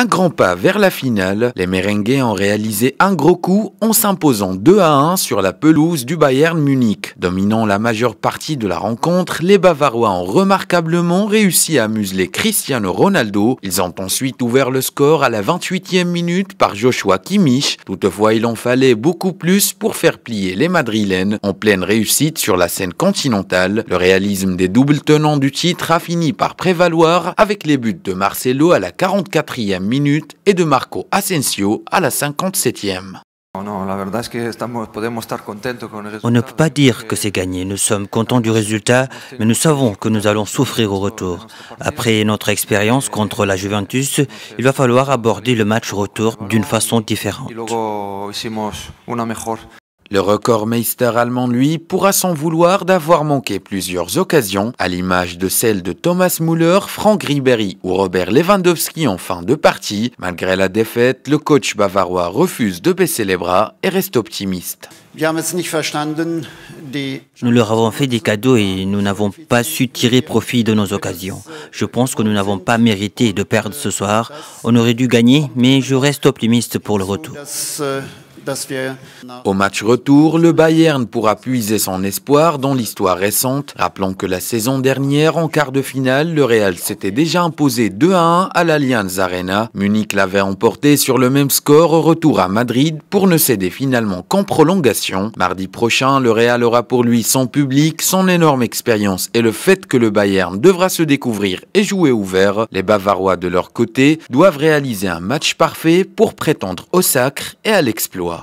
Un grand pas vers la finale, les merengues ont réalisé un gros coup en s'imposant 2 à 1 sur la pelouse du Bayern Munich. Dominant la majeure partie de la rencontre, les Bavarois ont remarquablement réussi à museler Cristiano Ronaldo. Ils ont ensuite ouvert le score à la 28e minute par Joshua Kimmich. Toutefois, il en fallait beaucoup plus pour faire plier les Madrilènes en pleine réussite sur la scène continentale. Le réalisme des doubles tenants du titre a fini par prévaloir avec les buts de Marcelo à la 44e minutes et de Marco Asensio à la 57e. On ne peut pas dire que c'est gagné. Nous sommes contents du résultat, mais nous savons que nous allons souffrir au retour. Après notre expérience contre la Juventus, il va falloir aborder le match retour d'une façon différente. Le record meister allemand, lui, pourra s'en vouloir d'avoir manqué plusieurs occasions, à l'image de celles de Thomas Müller, Franck Ribéry ou Robert Lewandowski en fin de partie. Malgré la défaite, le coach bavarois refuse de baisser les bras et reste optimiste. Nous leur avons fait des cadeaux et nous n'avons pas su tirer profit de nos occasions. Je pense que nous n'avons pas mérité de perdre ce soir. On aurait dû gagner, mais je reste optimiste pour le retour. Euh, au match retour, le Bayern pourra puiser son espoir dans l'histoire récente. Rappelons que la saison dernière, en quart de finale, le Real s'était déjà imposé 2 à 1 à l'Allianz Arena. Munich l'avait emporté sur le même score au retour à Madrid pour ne céder finalement qu'en prolongation. Mardi prochain, le Real aura pour lui son public, son énorme expérience et le fait que le Bayern devra se découvrir et jouer ouvert. Les Bavarois de leur côté doivent réaliser un match parfait pour prétendre au sacre et à l'exploit.